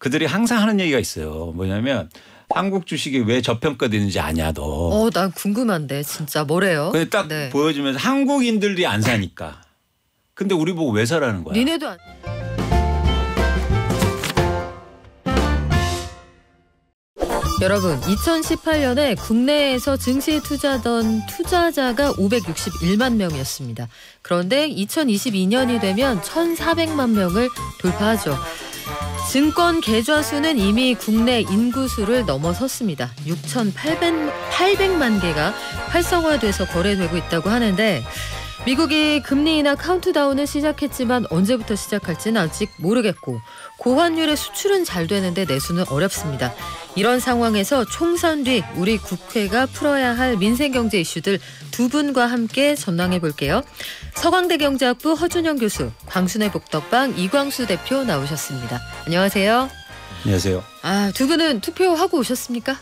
그들이 항상 하는 얘기가 있어요. 뭐냐면 한국 주식이 왜 저평가되는지 아냐 너. 어, 난 궁금한데 진짜 뭐래요? 근데 딱 네. 보여주면서 한국인들이 안 사니까. 근데 우리 보고 왜 사라는 거야? 니네도 안. 여러분, 2018년에 국내에서 증시에 투자하던 투자자가 561만 명이었습니다. 그런데 2022년이 되면 1,400만 명을 돌파하죠. 증권 계좌 수는 이미 국내 인구 수를 넘어섰습니다. 6,800만 개가 활성화돼서 거래되고 있다고 하는데 미국이 금리 인하 카운트다운을 시작했지만 언제부터 시작할지는 아직 모르겠고 고환율의 수출은 잘 되는데 내수는 어렵습니다. 이런 상황에서 총선 뒤 우리 국회가 풀어야 할 민생경제 이슈들 두 분과 함께 전망해 볼게요. 서강대 경제학부 허준영 교수, 광순의 복덕방 이광수 대표 나오셨습니다. 안녕하세요. 안녕하세요. 아, 두 분은 투표하고 오셨습니까?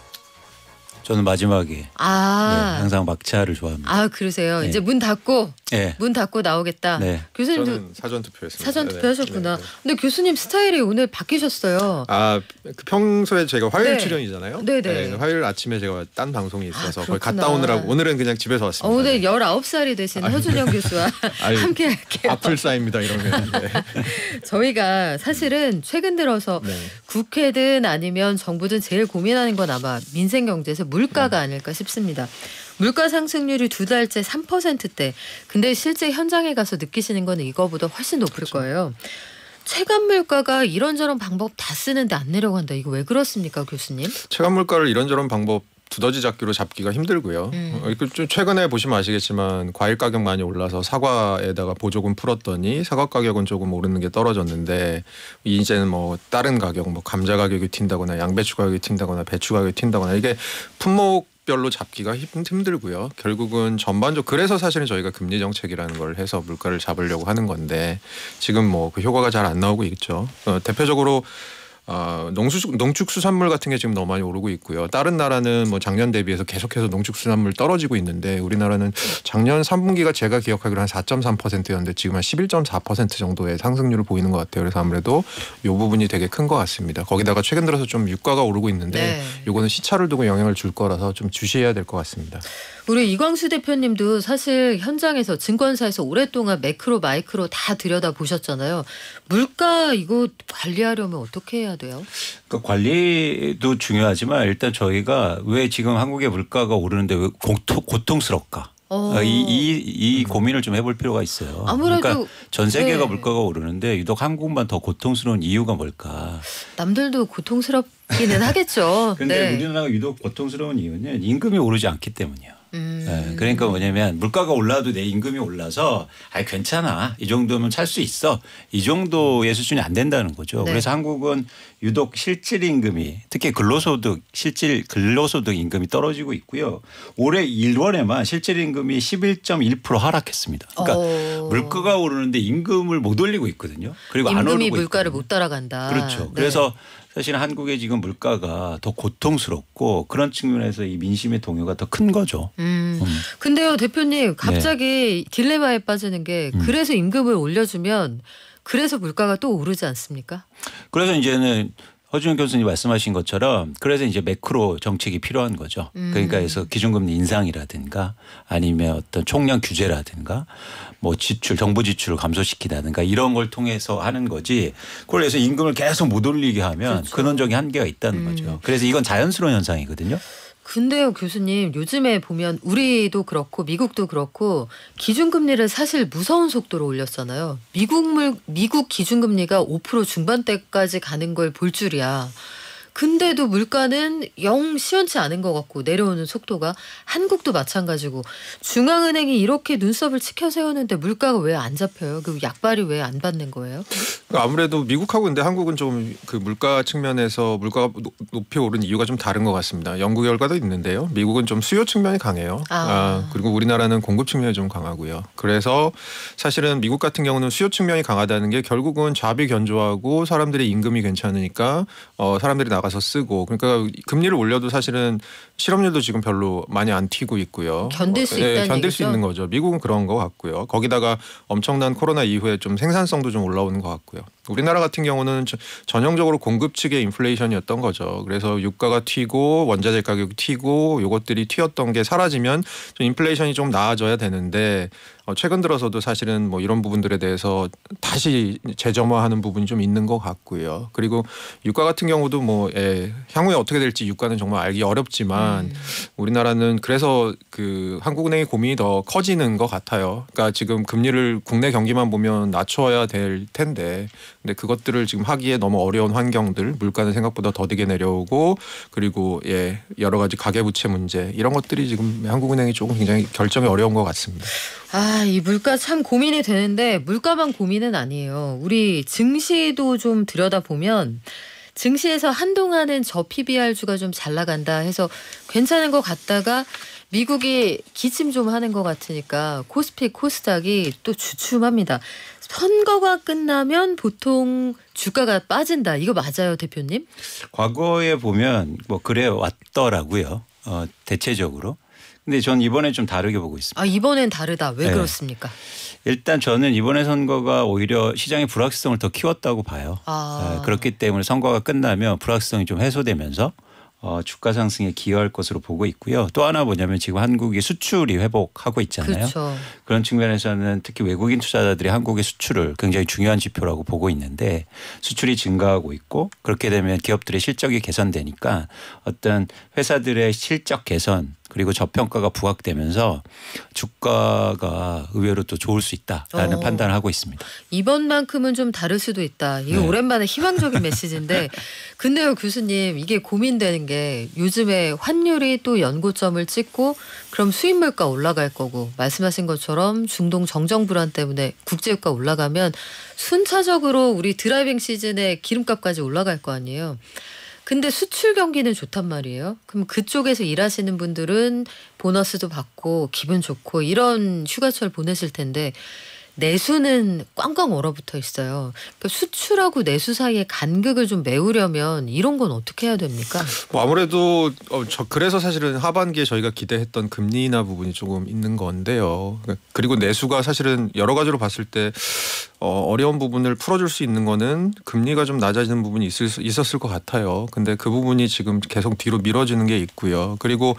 저는 마지막에 아. 네, 항상 막차를 좋아합니다. 아, 그러세요. 네. 이제 문 닫고 네. 문 닫고 나오겠다. 네. 교수님도 사전 투표했습니다. 사전 네, 네. 투표하셨구나. 네, 네. 근데 교수님 스타일이 오늘 바뀌셨어요. 아 그 평소에 제가 화요일 출연이잖아요. 네네. 화요일 아침에 제가 딴 방송이 아, 있어서 아, 거의 갔다 오느라고 오늘은 그냥 집에서 왔습니다. 어, 오늘 19살이 되신 허준영 교수와 함께 할게요. 앞을 쌓입니다 이런 게. 저희가 사실은 최근 들어서 국회든 아니면 정부든 제일 고민하는 건 아마 민생 경제에서 물가가 아닐까 싶습니다. 물가 상승률이 두 달째 3%대. 근데 실제 현장에 가서 느끼시는 건 이거보다 훨씬 높을 그렇죠. 거예요. 체감 물가가 이런저런 방법 다 쓰는데 안 내려간다. 이거 왜 그렇습니까, 교수님? 체감 물가를 이런저런 방법 두더지 잡기로 잡기가 힘들고요. 음. 어, 최근에 보시면 아시겠지만 과일 가격 많이 올라서 사과에다가 보조금 풀었더니 사과 가격은 조금 오르는 게 떨어졌는데 이제는 뭐 다른 가격, 뭐 감자 가격이 튄다거나 양배추 가격이 튄다거나 배추 가격이 튄다거나 이게 품목 별로 잡기가 힘들고요. 결국은 전반적 그래서 사실은 저희가 금리 정책이라는 걸 해서 물가를 잡으려고 하는 건데 지금 뭐 그 효과가 잘 안 나오고 있죠. 어, 대표적으로 어, 농수 농축수산물 같은 게 지금 너무 많이 오르고 있고요. 다른 나라는 뭐 작년 대비해서 계속해서 농축수산물 떨어지고 있는데 우리나라는 작년 3분기가 제가 기억하기로 한 4.3%였는데 지금 한 11.4% 정도의 상승률을 보이는 것 같아요. 그래서 아무래도 요 부분이 되게 큰 것 같습니다. 거기다가 최근 들어서 좀 유가가 오르고 있는데 네. 요거는 시차를 두고 영향을 줄 거라서 좀 주시해야 될 것 같습니다. 우리 이광수 대표님도 사실 현장에서 증권사에서 오랫동안 매크로 마이크로 다 들여다 보셨잖아요. 물가 이거 관리하려면 어떻게 해야 돼요? 그러니까 관리도 중요하지만 일단 저희가 왜 지금 한국의 물가가 오르는데 왜 고통, 고통스럽까? 어. 아, 이, 이, 이 고민을 좀 해볼 필요가 있어요. 아무래도 그러니까 전 세계가 네. 물가가 오르는데 유독 한국만 더 고통스러운 이유가 뭘까? 남들도 고통스럽기는 하겠죠. 근데 네. 우리나라가 유독 고통스러운 이유는 임금이 오르지 않기 때문이에요. 음. 네, 그러니까 뭐냐면 물가가 올라도 내 임금이 올라서 아 괜찮아 이 정도면 살 수 있어 이 정도의 수준이 안 된다는 거죠. 네. 그래서 한국은 유독 실질 임금이 특히 근로소득 실질 근로소득 임금이 떨어지고 있고요. 올해 1월에만 실질 임금이 11.1% 하락했습니다. 그러니까 오. 어. 물가가 오르는데 임금을 못 올리고 있거든요. 그리고 안 오르고 물가를 있거든요. 못 따라간다. 그렇죠. 네. 그래서 사실 한국의 지금 물가가 더 고통스럽고 그런 측면에서 이 민심의 동요가 더 큰 거죠. 음. 음. 근데요 대표님 갑자기 네. 딜레마에 빠지는 게 음. 그래서 임금을 올려주면 그래서 물가가 또 오르지 않습니까? 그래서 이제는 허준 교수님 말씀하신 것처럼 그래서 이제 매크로 정책이 필요한 거죠. 음. 그러니까 해서 기준금리 인상이라든가 아니면 어떤 총량 규제라든가 뭐 지출 정부 지출을 감소시키다든가 이런 걸 통해서 하는 거지 그걸 해서 임금을 계속 못 올리게 하면 그렇죠. 근원적인 한계가 있다는 음. 거죠. 그래서 이건 자연스러운 현상이거든요. 근데요, 교수님, 요즘에 보면 우리도 그렇고 미국도 그렇고 기준금리를 사실 무서운 속도로 올렸잖아요. 미국 물 미국 기준금리가 5% 중반대까지 가는 걸 볼 줄이야. 근데도 물가는 영 시원치 않은 것 같고 내려오는 속도가 한국도 마찬가지고 중앙은행이 이렇게 눈썹을 치켜 세우는데 물가가 왜 안 잡혀요? 그 약발이 왜 안 받는 거예요? 그러니까 아무래도 미국하고 근데 한국은 좀 그 물가 측면에서 물가가 높이 오른 이유가 좀 다른 것 같습니다. 연구 결과도 있는데요. 미국은 좀 수요 측면이 강해요. 아. 아 그리고 우리나라는 공급 측면이 좀 강하고요. 그래서 사실은 미국 같은 경우는 수요 측면이 강하다는 게 결국은 자비 견조하고 사람들의 임금이 괜찮으니까 어, 사람들이 나가 가서 쓰고 그러니까 금리를 올려도 사실은 실업률도 지금 별로 많이 안 튀고 있고요. 견딜 수 네, 견딜 얘기죠? 수 있는 거죠. 미국은 그런 것 같고요. 거기다가 엄청난 코로나 이후에 좀 생산성도 좀 올라오는 것 같고요. 우리나라 같은 경우는 전형적으로 공급 측의 인플레이션이었던 거죠. 그래서 유가가 튀고 원자재 가격이 튀고 요것들이 튀었던 게 사라지면 좀 인플레이션이 좀 나아져야 되는데 어, 최근 들어서도 사실은 뭐 이런 부분들에 대해서 다시 재점화하는 부분이 좀 있는 것 같고요. 그리고 유가 같은 경우도 뭐 예, 향후에 어떻게 될지 유가는 정말 알기 어렵지만 음. 우리나라는 그래서 그 한국은행의 고민이 더 커지는 것 같아요. 그러니까 지금 금리를 국내 경기만 보면 낮춰야 될 텐데 근데 그것들을 지금 하기에 너무 어려운 환경들 물가는 생각보다 더디게 내려오고 그리고 예 여러 가지 가계부채 문제 이런 것들이 지금 한국은행이 조금 굉장히 결정이 어려운 것 같습니다. 아, 이 물가 참 고민이 되는데 물가만 고민은 아니에요. 우리 증시도 좀 들여다보면 증시에서 한동안은 저 PBR주가 좀 잘 나간다 해서 괜찮은 것 같다가 미국이 기침 좀 하는 것 같으니까 코스피 코스닥이 또 주춤합니다. 선거가 끝나면 보통 주가가 빠진다. 이거 맞아요, 대표님? 과거에 보면 뭐 그래 왔더라고요. 어, 대체적으로. 근데 전 이번에 좀 다르게 보고 있습니다. 아, 이번엔 다르다. 왜 네. 그렇습니까? 일단 저는 이번에 선거가 오히려 시장의 불확실성을 더 키웠다고 봐요. 아. 네, 그렇기 때문에 선거가 끝나면 불확실성이 좀 해소되면서 어, 주가 상승에 기여할 것으로 보고 있고요. 또 하나 뭐냐면 지금 한국이 수출이 회복하고 있잖아요. 그쵸. 그렇죠. 그런 측면에서는 특히 외국인 투자자들이 한국의 수출을 굉장히 중요한 지표라고 보고 있는데 수출이 증가하고 있고 그렇게 되면 기업들의 실적이 개선되니까 어떤 회사들의 실적 개선 그리고 저평가가 부각되면서 주가가 의외로 또 좋을 수 있다라는 오. 어. 판단을 하고 있습니다. 이번만큼은 좀 다를 수도 있다. 이거 네. 오랜만에 희망적인 메시지인데 근데요 교수님 이게 고민되는 게 요즘에 환율이 또 연고점을 찍고 그럼 수입물가 올라갈 거고 말씀하신 것처럼 중동 정정 불안 때문에 국제유가 올라가면 순차적으로 우리 드라이빙 시즌에 기름값까지 올라갈 거 아니에요. 근데 수출 경기는 좋단 말이에요. 그럼 그쪽에서 일하시는 분들은 보너스도 받고 기분 좋고 이런 휴가철 보내실 텐데 내수는 꽝꽝 얼어붙어 있어요. 그러니까 수출하고 내수 사이의 간극을 좀 메우려면 이런 건 어떻게 해야 됩니까? 뭐 아무래도 어, 저 그래서 사실은 하반기에 저희가 기대했던 금리 인하 부분이 조금 있는 건데요. 그러니까 그리고 내수가 사실은 여러 가지로 봤을 때 어, 어려운 부분을 풀어줄 수 있는 거는 금리가 좀 낮아지는 부분이 있을 수, 있었을 것 같아요. 근데 그 부분이 지금 계속 뒤로 미뤄지는 게 있고요. 그리고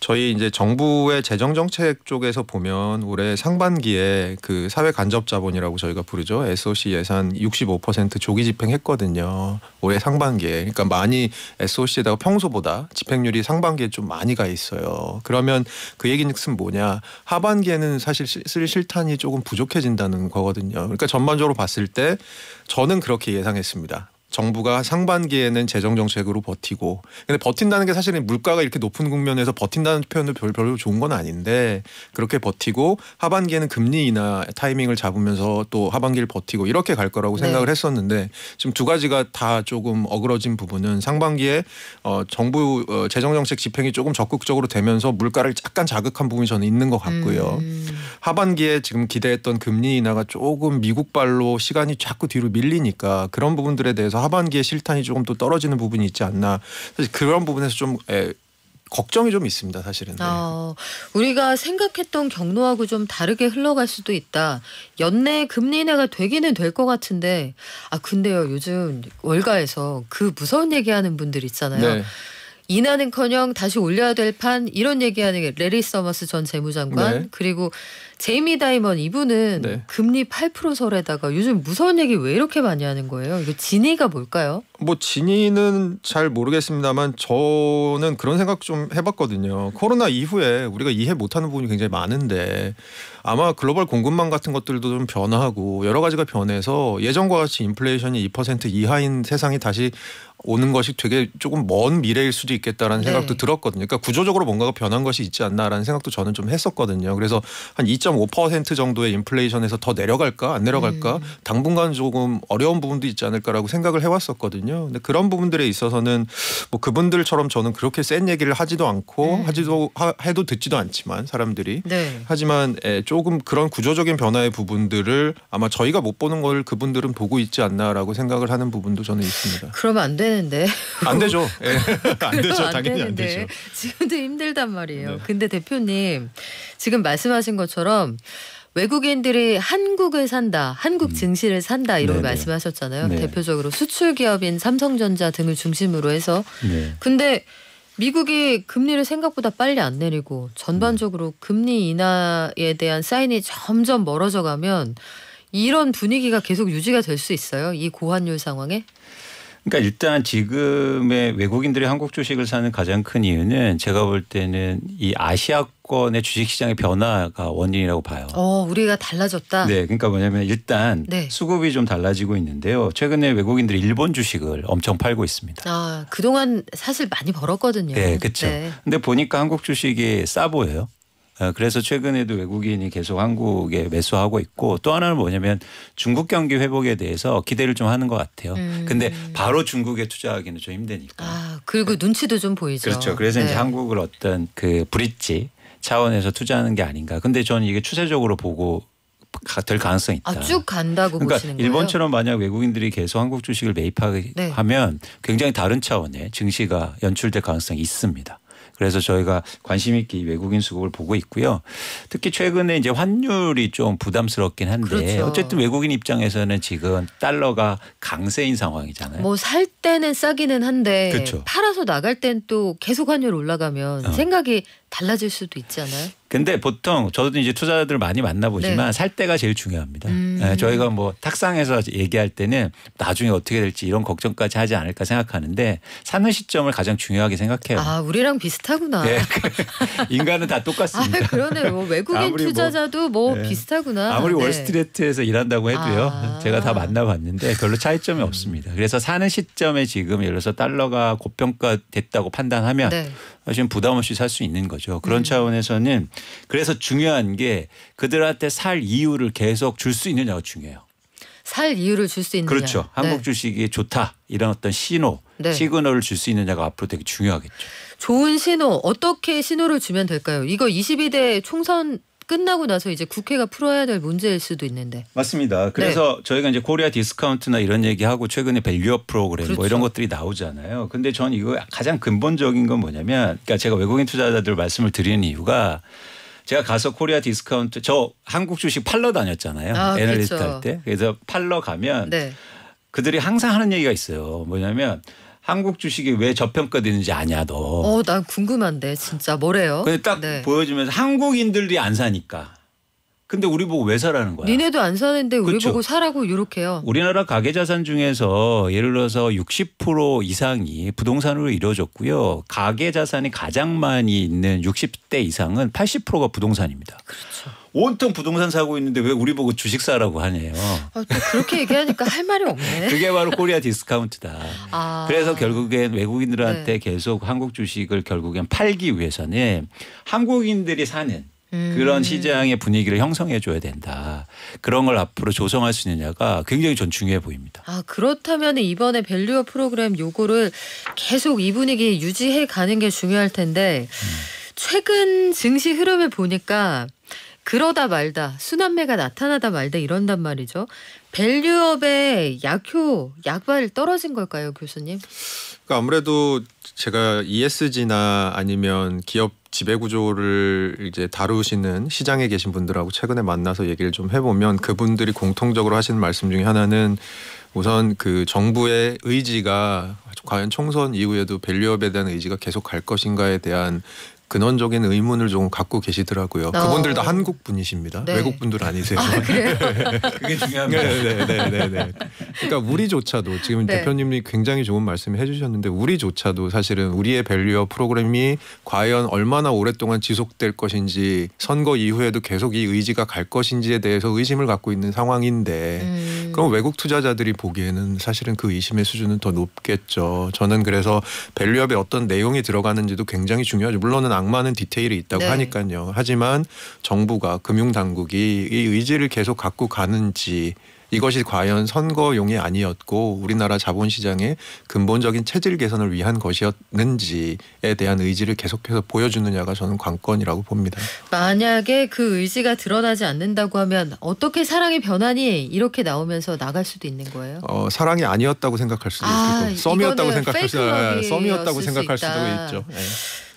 저희 이제 정부의 재정 정책 쪽에서 보면 올해 상반기에 그 사회 간접 자본이라고 저희가 부르죠. SOC 예산 65% 조기 집행했거든요. 올해 상반기에. 그러니까 많이 SOC에다가 평소보다 집행률이 상반기에 좀 많이 가 있어요. 그러면 그 얘기는 뭐냐. 하반기에는 사실 쓸 실탄이 조금 부족해진다는 거거든요. 그러니까 전반적으로 봤을 때 저는 그렇게 예상했습니다. 정부가 상반기에는 재정 정책으로 버티고 근데 버틴다는 게 사실은 물가가 이렇게 높은 국면에서 버틴다는 표현도 별, 별로 좋은 건 아닌데 그렇게 버티고 하반기에는 금리 인하 타이밍을 잡으면서 또 하반기를 버티고 이렇게 갈 거라고 네. 생각을 했었는데 지금 두 가지가 다 조금 어그러진 부분은 상반기에 어, 정부 어, 재정 정책 집행이 조금 적극적으로 되면서 물가를 약간 자극한 부분이 저는 있는 것 같고요. 음. 하반기에 지금 기대했던 금리 인하가 조금 미국발로 시간이 자꾸 뒤로 밀리니까 그런 부분들에 대해서 그래서 하반기에 실탄이 조금 또 떨어지는 부분이 있지 않나 사실 그런 부분에서 좀 에, 예, 걱정이 좀 있습니다 사실은. 네. 어, 우리가 생각했던 경로하고 좀 다르게 흘러갈 수도 있다. 연내 금리 인하가 되기는 될 것 같은데 아 근데요 요즘 월가에서 그 무서운 얘기하는 분들 있잖아요. 네. 인하는커녕 다시 올려야 될 판 이런 얘기하는 게 레리 서머스 전 재무장관 네. 그리고 제이미 다이먼 이분은 네. 금리 8% 설에다가 요즘 무서운 얘기 왜 이렇게 많이 하는 거예요? 이거 진위가 뭘까요? 뭐 진위는 잘 모르겠습니다만 저는 그런 생각 좀 해봤거든요. 코로나 이후에 우리가 이해 못하는 부분이 굉장히 많은데 아마 글로벌 공급망 같은 것들도 좀 변화하고 여러 가지가 변해서 예전과 같이 인플레이션이 2% 이하인 세상이 다시 오는 것이 되게 조금 먼 미래일 수도 있겠다라는 네. 생각도 들었거든요. 그러니까 구조적으로 뭔가가 변한 것이 있지 않나라는 생각도 저는 좀 했었거든요. 그래서 한 2.5% 정도의 인플레이션에서 더 내려갈까 안 내려갈까 음. 당분간 조금 어려운 부분도 있지 않을까라고 생각을 해왔었거든요. 근데 그런 부분들에 있어서는 뭐 그분들처럼 저는 그렇게 센 얘기를 하지도 않고 음. 하지도 하, 해도 듣지도 않지만 사람들이 네. 하지만 에, 예, 조금 그런 구조적인 변화의 부분들을 아마 저희가 못 보는 걸 그분들은 보고 있지 않나라고 생각을 하는 부분도 저는 있습니다. 그러면 안 돼. 되는데. 안 되죠. 예. 안 되죠. 안 당연히 되는데. 안 되죠. 지금도 힘들단 말이에요. 네. 근데 대표님 지금 말씀하신 것처럼 외국인들이 한국을 산다, 한국 음. 증시를 산다 이런 네네. 네. 말씀하셨잖아요. 네. 대표적으로 수출 기업인 삼성전자 등을 중심으로 해서. 네. 근데 미국이 금리를 생각보다 빨리 안 내리고 전반적으로 네. 금리 인하에 대한 사인이 점점 멀어져 가면 이런 분위기가 계속 유지가 될 수 있어요. 이 고환율 상황에? 그러니까 일단 지금의 외국인들이 한국 주식을 사는 가장 큰 이유는 제가 볼 때는 이 아시아권의 주식시장의 변화가 원인이라고 봐요. 어, 우리가 달라졌다. 네, 그러니까 뭐냐면 일단 네. 수급이 좀 달라지고 있는데요. 최근에 외국인들이 일본 주식을 엄청 팔고 있습니다. 아, 그동안 사실 많이 벌었거든요. 네, 그렇죠. 네. 근데 보니까 한국 주식이 싸 보여요. 어, 그래서 최근에도 외국인이 계속 한국에 매수하고 있고 또 하나는 뭐냐면 중국 경기 회복에 대해서 기대를 좀 하는 것 같아요. 음. 근데 바로 중국에 투자하기는 좀 힘드니까. 아, 그리고 네. 눈치도 좀 보이죠. 그렇죠. 그래서 네. 이제 한국을 어떤 그 브릿지 차원에서 투자하는 게 아닌가. 근데 저는 이게 추세적으로 보고 될 가능성이 아, 있다. 아, 쭉 간다고 그러니까 보시는 거예요? 일본처럼 만약 외국인들이 계속 한국 주식을 매입하면 네. 굉장히 다른 차원의 증시가 연출될 가능성이 있습니다. 그래서 저희가 관심 있게 외국인 수급을 보고 있고요. 특히 최근에 이제 환율이 좀 부담스럽긴 한데 그렇죠. 어쨌든 외국인 입장에서는 지금 달러가 강세인 상황이잖아요. 뭐 살 때는 싸기는 한데 그렇죠. 팔아서 나갈 땐 또 계속 환율 올라가면 어. 생각이 달라질 수도 있지 않아요? 근데 보통 저도 이제 투자자들 많이 만나보지만 네. 살 때가 제일 중요합니다. 음. 네, 저희가 뭐 탁상에서 얘기할 때는 나중에 어떻게 될지 이런 걱정까지 하지 않을까 생각하는데 사는 시점을 가장 중요하게 생각해요. 아 우리랑 비슷하구나. 네, 인간은 다 똑같습니다. 아, 그러네. 뭐 외국인 뭐 투자자도 뭐, 뭐 비슷하구나. 아무리 네. 월스트리트에서 일한다고 해도요. 아. 제가 다 만나봤는데 별로 차이점이 없습니다. 그래서 사는 시점에 지금 예를 들어서 달러가 고평가됐다고 판단하면 네. 사실은 부담 없이 살 수 있는 거죠. 그런 네. 차원에서는 그래서 중요한 게 그들한테 살 이유를 계속 줄 수 있느냐가 중요해요. 살 이유를 줄 수 있느냐. 그렇죠. 네. 한국 네. 주식이 좋다 이런 어떤 신호, 네. 시그널을 줄 수 있느냐가 앞으로 되게 중요하겠죠. 좋은 신호 어떻게 신호를 주면 될까요? 이거 22대 총선 끝나고 나서 이제 국회가 풀어야 될 문제일 수도 있는데. 맞습니다. 네. 그래서 네. 저희가 이제 코리아 디스카운트나 이런 얘기하고 최근에 밸류업 프로그램 그렇죠. 뭐 이런 그렇죠. 것들이 나오잖아요. 근데 전 이거 가장 근본적인 건 뭐냐면 그러니까 제가 외국인 투자자들 말씀을 드리는 이유가 제가 가서 코리아 디스카운트 저 한국 주식 팔러 다녔잖아요. 아, 그렇죠. 애널리스트 그렇죠. 할 때. 그래서 팔러 가면 네. 그들이 항상 하는 얘기가 있어요. 뭐냐면 한국 주식이 왜 저평가되는지 아냐 너. 어, 난 궁금한데 진짜 뭐래요? 근데 딱 네. 보여주면서 한국인들이 안 사니까. 근데 우리 보고 왜 사라는 거야? 니네도 안 사는데 우리 그쵸? 보고 사라고 이렇게요. 우리나라 가계 자산 중에서 예를 들어서 60% 이상이 부동산으로 이루어졌고요. 가계 자산이 가장 많이 있는 60대 이상은 80%가 부동산입니다. 그렇죠. 온통 부동산 사고 있는데 왜 우리 보고 주식 사라고 하네요. 아, 또 그렇게 얘기하니까 할 말이 없네. 그게 바로 코리아 디스카운트다. 아. 그래서 결국엔 외국인들한테 네. 계속 한국 주식을 결국엔 팔기 위해서는 한국인들이 사는 음. 그런 시장의 분위기를 형성해 줘야 된다. 그런 걸 앞으로 조성할 수 있느냐가 굉장히 전 중요해 보입니다. 아 그렇다면 이번에 밸류업 프로그램 요거를 계속 이 분위기 유지해 가는 게 중요할 텐데 음. 최근 증시 흐름을 보니까 그러다 말다 순환매가 나타나다 말다 이런단 말이죠. 밸류업의 약효 약발 떨어진 걸까요, 교수님? 그러니까 아무래도 제가 ESG나 아니면 기업 지배 구조를 이제 다루시는 시장에 계신 분들하고 최근에 만나서 얘기를 좀 해보면 그분들이 공통적으로 하시는 말씀 중에 하나는 우선 그 정부의 의지가 과연 총선 이후에도 밸류업에 대한 의지가 계속 갈 것인가에 대한 근원적인 의문을 좀 갖고 계시더라고요. 어. 그분들도 한국 분이십니다. 네. 외국 분들 아니세요. 아, 그게 중요합니다. 네, 네, 네, 네, 네. 그러니까 우리조차도 지금 네. 대표님이 굉장히 좋은 말씀을 해주셨는데 우리조차도 사실은 우리의 밸류어 프로그램이 과연 얼마나 오랫동안 지속될 것인지 선거 이후에도 계속 이 의지가 갈 것인지에 대해서 의심을 갖고 있는 상황인데 음. 그럼 외국 투자자들이 보기에는 사실은 그 의심의 수준은 더 높겠죠. 저는 그래서 밸류업에 어떤 내용이 들어가는지도 굉장히 중요하죠. 물론은 악마는 디테일이 있다고 네. 하니까요. 하지만 정부가 금융당국이 이 의지를 계속 갖고 가는지 이것이 과연 선거용이 아니었고 우리나라 자본시장의 근본적인 체질 개선을 위한 것이었는지에 대한 의지를 계속해서 보여주느냐가 저는 관건이라고 봅니다. 만약에 그 의지가 드러나지 않는다고 하면 어떻게 사랑의 변환이 이렇게 나오면서 나갈 수도 있는 거예요? 어, 사랑이 아니었다고 생각할 수도 아, 있고 썸이었다고 아, 생각할 수도 썸이었다고 생각할 수도 있죠. 네.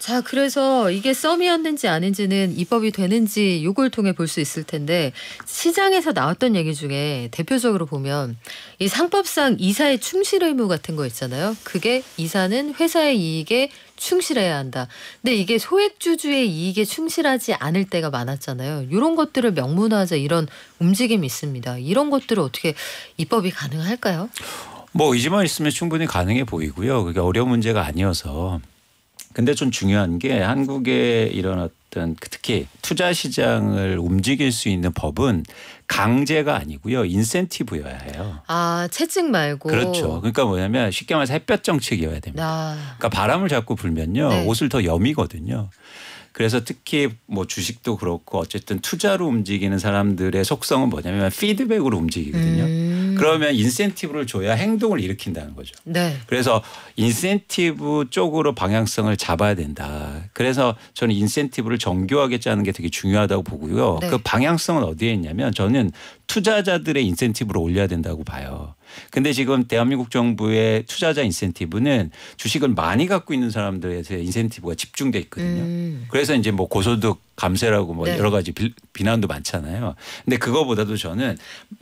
자, 그래서 이게 썸이었는지 아닌지는 입법이 되는지 요걸 통해 볼 수 있을 텐데 시장에서 나왔던 얘기 중에 대표적으로 보면 이 상법상 이사의 충실 의무 같은 거 있잖아요. 그게 이사는 회사의 이익에 충실해야 한다. 근데 이게 소액주주의 이익에 충실하지 않을 때가 많았잖아요. 요런 것들을 명문화하자 이런 움직임이 있습니다. 이런 것들을 어떻게 입법이 가능할까요? 뭐 의지만 있으면 충분히 가능해 보이고요. 그게 어려운 문제가 아니어서 근데 좀 중요한 게 한국의 이런 어떤 특히 투자 시장을 움직일 수 있는 법은 강제가 아니고요 인센티브여야 해요. 아 채찍 말고 그렇죠. 그러니까 뭐냐면 쉽게 말해서 햇볕 정책이어야 됩니다. 아. 그러니까 바람을 자꾸 불면요 네. 옷을 더 여미거든요. 그래서 특히 뭐 주식도 그렇고 어쨌든 투자로 움직이는 사람들의 속성은 뭐냐면 피드백으로 움직이거든요. 음. 그러면 인센티브를 줘야 행동을 일으킨다는 거죠. 네. 그래서 인센티브 쪽으로 방향성을 잡아야 된다. 그래서 저는 인센티브를 정교하게 짜는 게 되게 중요하다고 보고요. 네. 그 방향성은 어디에 있냐면 저는 투자자들의 인센티브를 올려야 된다고 봐요. 근데 지금 대한민국 정부의 투자자 인센티브는 주식을 많이 갖고 있는 사람들에 대해 인센티브가 집중돼 있거든요. 음. 그래서 이제 뭐 고소득 감세라고 뭐 네. 여러 가지 비, 난도 많잖아요. 근데 그거보다도 저는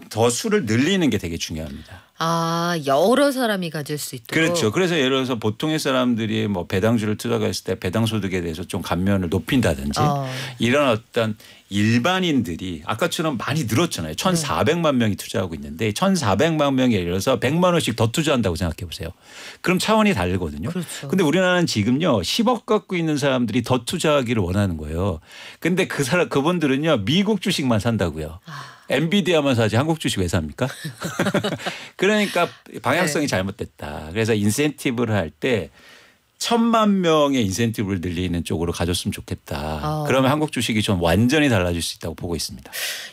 더 수를 늘리는 게 되게 중요합니다. 아 여러 사람이 가질 수 있도록. 그렇죠. 그래서 예를 들어서 보통의 사람들이 뭐 배당주를 투자했을 때 배당 소득에 대해서 좀 감면을 높인다든지 어. 이런 어떤 일반인들이 아까처럼 많이 늘었잖아요. 네. 천사백만 명이 투자하고 있는데 천사백만 명이 예를 들어서 백만 원씩 더 투자한다고 생각해 보세요. 그럼 차원이 다르거든요. 그렇죠. 근데 우리나라는 지금요 십억 갖고 있는 사람들이 더 투자하기를 원하는 거예요. 근데 그 사람 그분들은요 미국 주식만 산다고요. 아. 엔비디아만 사지 한국 주식 왜 삽니까? 그러니까 방향성이 네. 잘못됐다. 그래서 인센티브를 할 때 천만 명의 인센티브를 늘리는 쪽으로 가졌으면 좋겠다. 아. 그러면 한국 주식이 좀 완전히 달라질 수 있다고 보고 있습니다.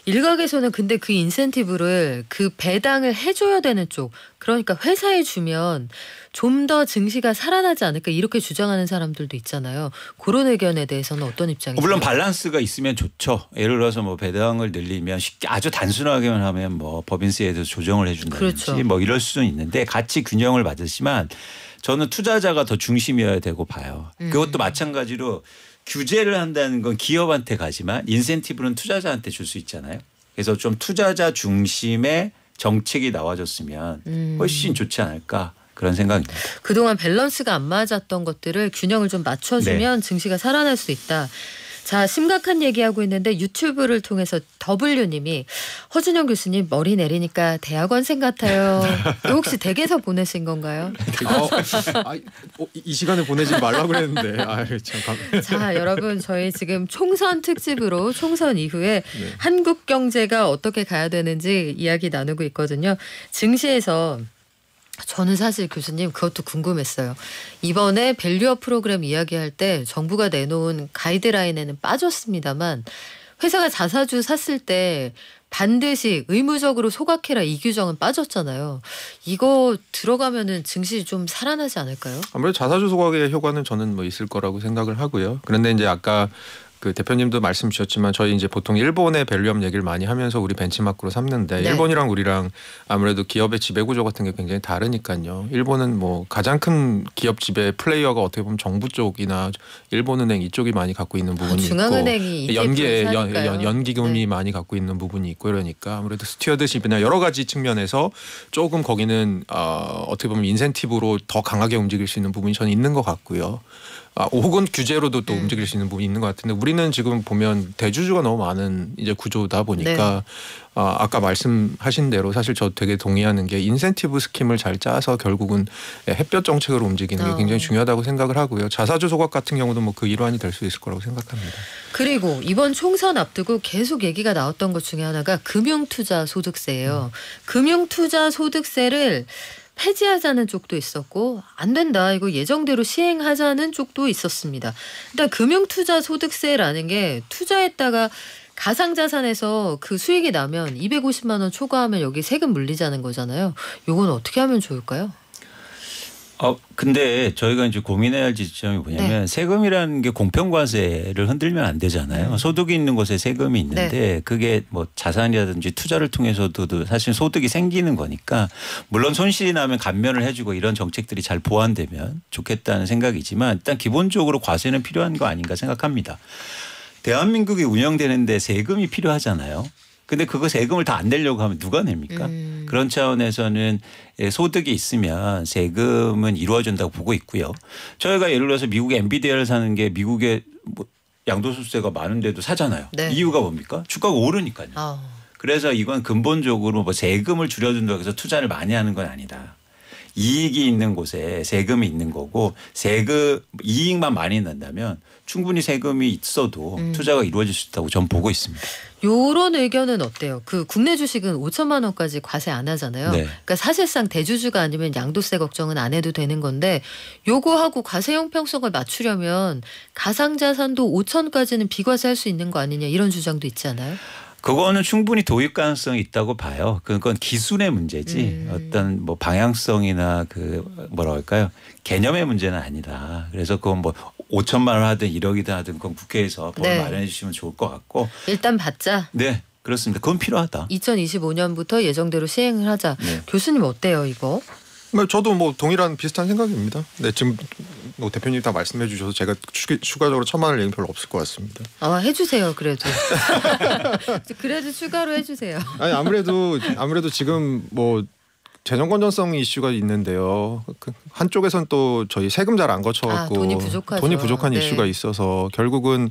일각에서는 근데 그 인센티브를 그 배당을 해줘야 되는 쪽, 그러니까 회사에 주면 좀더 증시가 살아나지 않을까 이렇게 주장하는 사람들도 있잖아요. 그런 의견에 대해서는 어떤 입장이세요? 물론 밸런스가 있으면 좋죠. 예를 들어서 뭐 배당을 늘리면 쉽게 아주 단순하게만 하면 뭐 법인세에 도 조정을 해준다든지 그렇죠. 뭐 이럴 수는 있는데 같이 균형을 맞으지만 저는 투자자가 더 중심이어야 되고 봐요. 음. 그것도 마찬가지로 규제를 한다는 건 기업한테 가지만 인센티브는 투자자한테 줄 수 있잖아요. 그래서 좀 투자자 중심의 정책이 나와줬으면 음. 훨씬 좋지 않을까. 그런 생각입니다. 그동안 밸런스가 안 맞았던 것들을 균형을 좀 맞춰주면 네. 증시가 살아날 수 있다. 자, 심각한 얘기하고 있는데 유튜브를 통해서 W님이 허준영 교수님 머리 내리니까 대학원생 같아요. 혹시 댁에서 보내신 건가요? 어, 아, 아, 이 시간에 보내지 말라고 그는데 아, 자, 여러분 저희 지금 총선 특집으로 총선 이후에 네. 한국 경제가 어떻게 가야 되는지 이야기 나누고 있거든요. 증시에서 저는 사실 교수님 그것도 궁금했어요. 이번에 밸류업 프로그램 이야기할 때 정부가 내놓은 가이드라인에는 빠졌습니다만 회사가 자사주 샀을 때 반드시 의무적으로 소각해라 이 규정은 빠졌잖아요. 이거 들어가면은 증시 좀 살아나지 않을까요? 아무래도 자사주 소각의 효과는 저는 뭐 있을 거라고 생각을 하고요. 그런데 이제 아까 그 대표님도 말씀 주셨지만 저희 이제 보통 일본의 밸류업 얘기를 많이 하면서 우리 벤치마크로 삼는데 네. 일본이랑 우리랑 아무래도 기업의 지배 구조 같은 게 굉장히 다르니까요. 일본은 뭐 가장 큰 기업 지배 플레이어가 어떻게 보면 정부 쪽이나 일본은행 이쪽이 많이 갖고 있는 아, 부분이 아, 중앙은행이 있고 연계 연, 연, 연기금이 네. 많이 갖고 있는 부분이 있고 이러니까 아무래도 스튜어드십이나 여러 가지 측면에서 조금 거기는 어, 어떻게 보면 인센티브로 더 강하게 움직일 수 있는 부분이 저는 있는 것 같고요. 아, 혹은 규제로도 또 음. 움직일 수 있는 부분이 있는 것 같은데 우리는 지금 보면 대주주가 너무 많은 이제 구조다 보니까 네. 아, 아까 말씀하신 대로 사실 저 되게 동의하는 게 인센티브 스킴을 잘 짜서 결국은 예, 햇볕 정책으로 움직이는 게 어. 굉장히 중요하다고 생각을 하고요. 자사주 소각 같은 경우도 뭐 그 일환이 될 수 있을 거라고 생각합니다. 그리고 이번 총선 앞두고 계속 얘기가 나왔던 것 중에 하나가 금융투자 소득세예요. 음. 금융투자 소득세를 폐지하자는 쪽도 있었고 안 된다 이거 예정대로 시행하자는 쪽도 있었습니다. 일단 금융투자 소득세라는 게 투자했다가 가상자산에서 그 수익이 나면 250만 원 초과하면 여기 세금 물리자는 거잖아요. 이건 어떻게 하면 좋을까요? 어 근데 저희가 이제 고민해야 할 지점이 뭐냐면 네. 세금이라는 게 공평과세를 흔들면 안 되잖아요. 네. 소득이 있는 곳에 세금이 있는데 네. 그게 뭐 자산이라든지 투자를 통해서도 사실 소득이 생기는 거니까 물론 손실이 나면 감면을 해주고 이런 정책들이 잘 보완되면 좋겠다는 생각이지만 일단 기본적으로 과세는 필요한 거 아닌가 생각합니다. 대한민국이 운영되는데 세금이 필요하잖아요. 근데 그거 세금을 다 안 내려고 하면 누가 냅니까? 음. 그런 차원에서는 예, 소득이 있으면 세금은 이루어진다고 보고 있고요. 저희가 예를 들어서 미국의 엔비디아를 사는 게 미국의 뭐 양도소득세가 많은데도 사잖아요. 네. 이유가 뭡니까? 주가가 오르니까요. 어. 그래서 이건 근본적으로 뭐 세금을 줄여준다고 해서 투자를 많이 하는 건 아니다. 이익이 있는 곳에 세금이 있는 거고 세금 이익만 많이 난다면 충분히 세금이 있어도 음. 투자가 이루어질 수 있다고 저는 보고 있습니다. 요런 의견은 어때요? 그 국내 주식은 5천만 원까지 과세 안 하잖아요. 네. 그러니까 사실상 대주주가 아니면 양도세 걱정은 안 해도 되는 건데 요거하고 과세 형평성을 맞추려면 가상자산도 5천까지는 비과세할 수 있는 거 아니냐 이런 주장도 있잖아요 그거는 충분히 도입 가능성이 있다고 봐요. 그건 기술의 문제지 음. 어떤 뭐 방향성이나 그 뭐라 할까요? 개념의 문제는 아니다. 그래서 그건 뭐 5천만 원 하든 1억이든 하든 그건 국회에서 법을 네. 마련해 주시면 좋을 것 같고 일단 받자. 네. 그렇습니다. 그건 필요하다. 2025년부터 예정대로 시행을 하자. 네. 교수님 어때요, 이거? 뭐 저도 뭐 동일한 비슷한 생각입니다. 네, 지금 뭐 대표님 다 말씀해 주셔서 제가 추가적으로 첨언할 얘기 별로 없을 것 같습니다. 아, 해 주세요. 그래도. 그래도 추가로 해 주세요. 아니, 아무래도 아무래도 지금 뭐 재정 건전성 이슈가 있는데요. 그 한쪽에선 또 저희 세금 잘 안 거쳐갖고 아, 돈이, 돈이, 부족한 네. 이슈가 있어서 결국은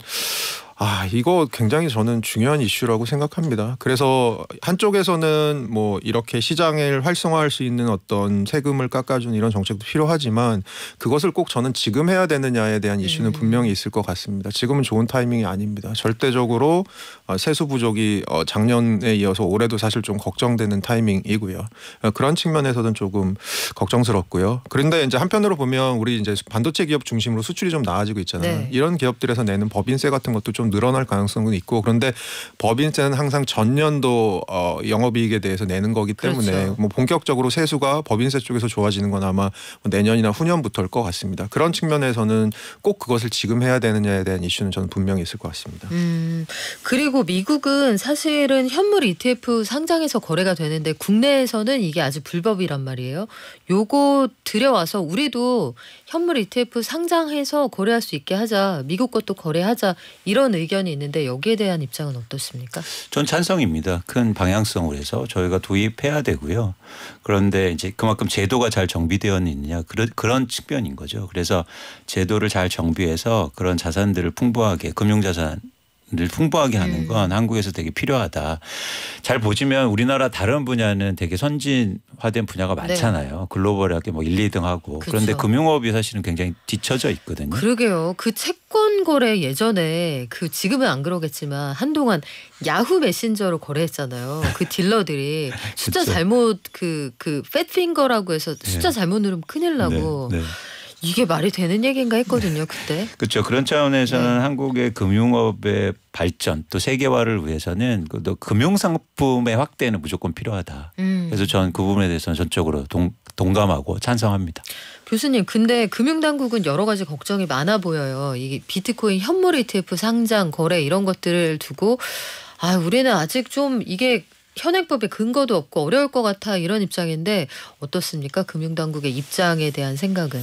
아, 이거 굉장히 저는 중요한 이슈라고 생각합니다. 그래서 한쪽에서는 뭐 이렇게 시장을 활성화할 수 있는 어떤 세금을 깎아주는 이런 정책도 필요하지만 그것을 꼭 저는 지금 해야 되느냐에 대한 네. 이슈는 분명히 있을 것 같습니다. 지금은 좋은 타이밍이 아닙니다. 절대적으로 어, 세수 부족이 어, 작년에 이어서 올해도 사실 좀 걱정되는 타이밍이고요. 어, 그런 측면에서는 조금 걱정스럽고요. 그런데 이제 한편으로 보면 우리 이제 반도체 기업 중심으로 수출이 좀 나아지고 있잖아요. 네. 이런 기업들에서 내는 법인세 같은 것도 좀좀 늘어날 가능성은 있고 그런데 법인세는 항상 전년도 어, 영업이익에 대해서 내는 거기 때문에 그렇죠. 뭐 본격적으로 세수가 법인세 쪽에서 좋아지는 건 아마 뭐 내년이나 후년부터일 것 같습니다. 그런 측면에서는 꼭 그것을 지금 해야 되느냐에 대한 이슈는 저는 분명히 있을 것 같습니다. 음, 그리고 미국은 사실은 현물 ETF 상장에서 거래가 되는데 국내에서는 이게 아주 불법이란 말이에요. 요거 들여와서 우리도 선물 ETF 상장해서 거래할 수 있게 하자, 미국 것도 거래하자 이런 의견이 있는데 여기에 대한 입장은 어떻습니까? 전 찬성입니다. 큰 방향성으로 해서 저희가 도입해야 되고요. 그런데 이제 그만큼 제도가 잘 정비되어 느냐 그런 그런 측면인 거죠. 그래서 제도를 잘 정비해서 그런 자산들을 풍부하게 금융자산 를 풍부하게 하는 네. 건 음. 한국에서 되게 필요하다. 잘 보시면 우리나라 다른 분야는 되게 선진화된 분야가 네. 많잖아요. 네. 글로벌하게 뭐 1, 2등 하고. 그쵸. 그런데 금융업이 사실은 굉장히 뒤쳐져 있거든요. 그러게요. 그 채권 거래 예전에 그 지금은 안 그러겠지만 한동안 야후 메신저로 거래했잖아요. 그 딜러들이 숫자 잘못 그그 그 패트 그 핑거라고 해서 숫자 네. 잘못 누르면 큰일 나고 네. 네. 이게 말이 되는 얘기인가 했거든요 그때. 그렇죠. 그런 차원에서는 네. 한국의 금융업의 발전 또 세계화를 위해서는 그 또 금융 상품의 확대는 무조건 필요하다. 음. 그래서 전그 부분에 대해서는 전적으로 동, 동감하고 찬성합니다. 교수님, 근데 금융당국은 여러 가지 걱정이 많아 보여요. 이 비트코인 현물 ETF 상장 거래 이런 것들을 두고 아, 우리는 아직 좀 이게 현행법에 근거도 없고 어려울 것 같아 이런 입장인데 어떻습니까? 금융당국의 입장에 대한 생각은?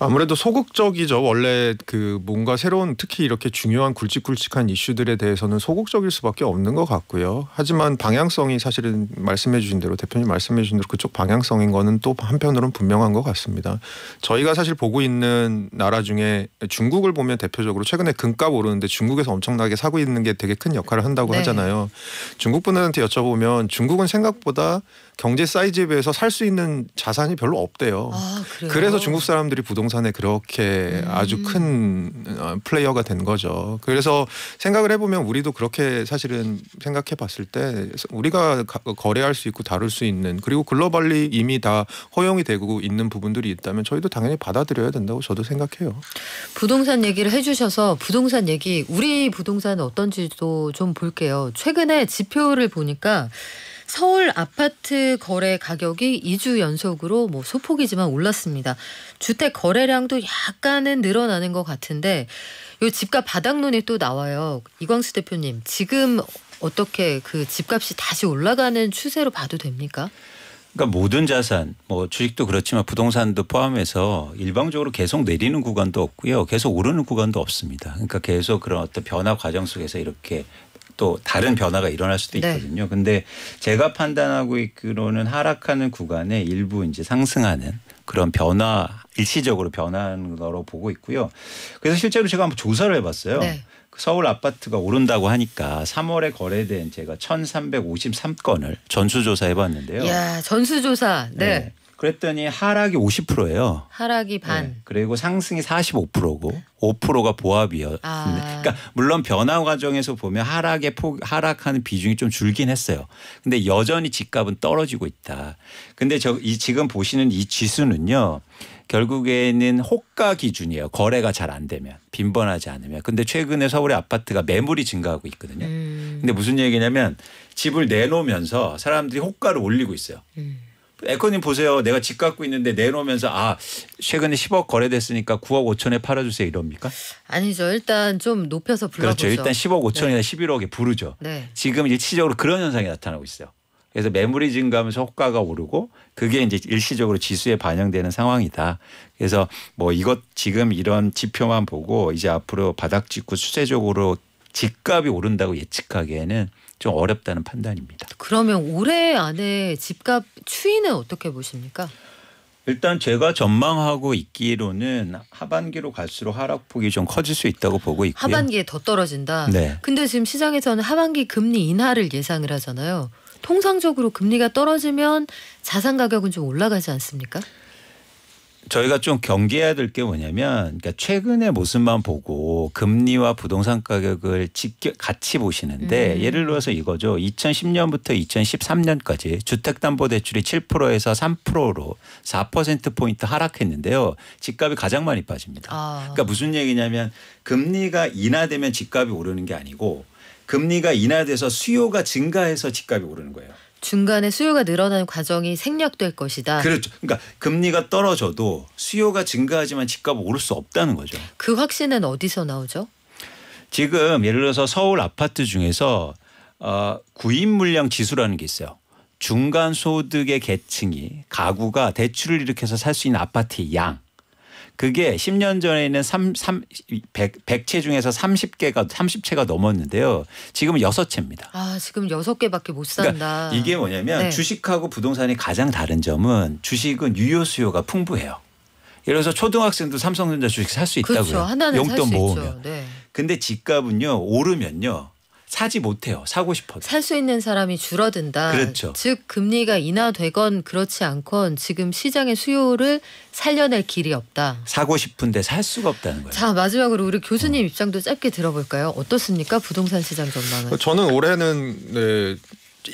아무래도 소극적이죠. 원래 그 뭔가 새로운 특히 이렇게 중요한 굵직굵직한 이슈들에 대해서는 소극적일 수밖에 없는 것 같고요. 하지만 방향성이 사실은 말씀해 주신 대로 대표님 말씀해 주신 대로 그쪽 방향성인 거는 또 한편으로는 분명한 것 같습니다. 저희가 사실 보고 있는 나라 중에 중국을 보면 대표적으로 최근에 금값 오르는데 중국에서 엄청나게 사고 있는 게 되게 큰 역할을 한다고 네. 하잖아요. 중국 분들한테 여쭤보면 보면 중국은 생각보다 경제 사이즈에 비해서 살 수 있는 자산이 별로 없대요. 아, 그래서 중국 사람들이 부동산에 그렇게 음. 아주 큰 어, 플레이어가 된 거죠. 그래서 생각을 해보면 우리도 그렇게 사실은 생각해 봤을 때 우리가 거래할 수 있고 다룰 수 있는 그리고 글로벌리 이미 다 허용이 되고 있는 부분들이 있다면 저희도 당연히 받아들여야 된다고 저도 생각해요. 부동산 얘기를 해주셔서 부동산 얘기 우리 부동산 어떤지도 좀 볼게요. 최근에 지표를 보니까 서울 아파트 거래 가격이 2주 연속으로 뭐 소폭이지만 올랐습니다. 주택 거래량도 약간은 늘어나는 것 같은데 요 집값 바닥론이 또 나와요. 이광수 대표님, 지금 어떻게 그 집값이 다시 올라가는 추세로 봐도 됩니까? 그러니까 모든 자산, 뭐 주식도 그렇지만 부동산도 포함해서 일방적으로 계속 내리는 구간도 없고요. 계속 오르는 구간도 없습니다. 그러니까 계속 그런 어떤 변화 과정 속에서 이렇게 또 다른 변화가 일어날 수도 네. 있거든요. 네. 근데 제가 판단하고 있기로는 하락하는 구간에 일부 이제 상승하는 그런 변화 일시적으로 변하는 거로 보고 있고요. 그래서 실제로 제가 한번 조사를 해봤어요. 네. 그 서울 아파트가 오른다고 하니까 3월에 거래된 제가 1,353건을 전수조사 해봤는데요. 야 전수조사. 네. 네. 그랬더니 하락이 50%예요. 하락이 네. 반. 네. 그리고 상승이 45%고 5%가 보합이었는데 아. 그러니까 물론 변화 과정에서 보면 하락의 폭 하락하는 비중이 좀 줄긴 했어요. 근데 여전히 집값은 떨어지고 있다. 근데 저 이 지금 보시는 이 지수는요. 결국에는 호가 기준이에요. 거래가 잘 안 되면 빈번하지 않으면. 근데 최근에 서울의 아파트가 매물이 증가하고 있거든요. 음. 근데 무슨 얘기냐면 집을 내놓으면서 사람들이 호가를 올리고 있어요. 음. 에코님 보세요. 내가 집 갖고 있는데 내놓으면서 아 최근에 10억 거래됐으니까 9억 5천에 팔아주세요 이럽니까? 아니죠. 일단 좀 높여서 불러보죠. 그렇죠. 일단 10억 5천이나 네. 11억에 부르죠. 네. 지금 일시적으로 그런 현상이 나타나고 있어요. 그래서 매물이 증가하면서 호가가 오르고 그게 이제 일시적으로 지수에 반영되는 상황이다. 그래서 뭐 이것 지금 이런 지표만 보고 이제 앞으로 바닥 찍고 수세적으로 집값이 오른다고 예측하기에는 좀 어렵다는 판단입니다. 그러면 올해 안에 집값 추이는 어떻게 보십니까? 일단 제가 전망하고 있기로는 하반기로 갈수록 하락폭이 좀 커질 수 있다고 보고 있고요. 하반기에 더 떨어진다. 네. 근데 지금 시장에서는 하반기 금리 인하를 예상을 하잖아요. 통상적으로 금리가 떨어지면 자산 가격은 좀 올라가지 않습니까? 저희가 좀 경계해야 될 게 뭐냐면 그러니까 최근의 모습만 보고 금리와 부동산 가격을 직결 같이 보시는데 음. 예를 들어서 이거죠. 2010년부터 2013년까지 주택담보대출이 7%에서 3%로 4% 포인트 하락했는데요. 집값이 가장 많이 빠집니다. 아. 그러니까 무슨 얘기냐면 금리가 인하되면 집값이 오르는 게 아니고 금리가 인하돼서 수요가 증가해서 집값이 오르는 거예요. 중간에 수요가 늘어나는 과정이 생략될 것이다. 그렇죠. 그러니까 금리가 떨어져도 수요가 증가하지만 집값 오를 수 없다는 거죠. 그 확신은 어디서 나오죠? 지금 예를 들어서 서울 아파트 중에서 어, 구입 물량 지수라는 게 있어요. 중간 소득의 계층이 가구가 대출을 일으켜서 살 수 있는 아파트의 양 그게 10년 전에는 3, 3, 100, 100채 중에서 30개가 30채가 넘었는데요. 지금 6채입니다. 아, 지금 6개밖에 못 그러니까 산다. 그러니까 이게 뭐냐면 네. 주식하고 부동산이 가장 다른 점은 주식은 유효 수요가 풍부해요. 예를 들어서 초등학생도 삼성전자 주식 살 수 있다고요. 그렇죠. 용돈 모으면. 네. 근데 집값은요 오르면요 사지 못해요. 사고 싶어도. 살수 있는 사람이 줄어든다. 그렇죠. 즉 금리가 인하되건 그렇지 않건 지금 시장의 수요를 살려낼 길이 없다. 사고 싶은데 살 수가 없다는 거예요. 자 마지막으로 우리 교수님 어. 입장도 짧게 들어볼까요? 어떻습니까 부동산 시장 전망은? 저는 올해는 네,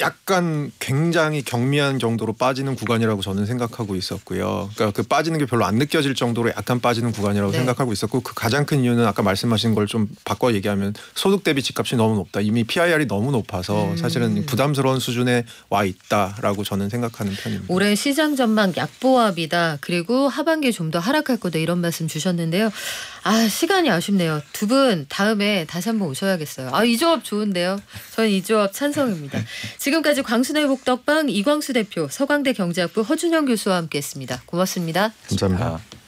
약간 굉장히 경미한 정도로 빠지는 구간이라고 저는 생각하고 있었고요. 그러니까 그 빠지는 게 별로 안 느껴질 정도로 약간 빠지는 구간이라고 네. 생각하고 있었고 그 가장 큰 이유는 아까 말씀하신 걸 좀 바꿔 얘기하면 소득 대비 집값이 너무 높다. 이미 PIR이 너무 높아서 음. 사실은 부담스러운 수준에 와 있다라고 저는 생각하는 편입니다. 올해 시장 전망 약보합이다. 그리고 하반기에 좀 더 하락할 거다 이런 말씀 주셨는데요. 아 시간이 아쉽네요. 두 분 다음에 다시 한번 오셔야겠어요. 아 이 조합 좋은데요. 저는 이 조합 찬성입니다. 지금까지 광순의 북덕방 이광수 대표, 서강대 경제학부 허준영 교수와 함께했습니다. 고맙습니다. 감사합니다.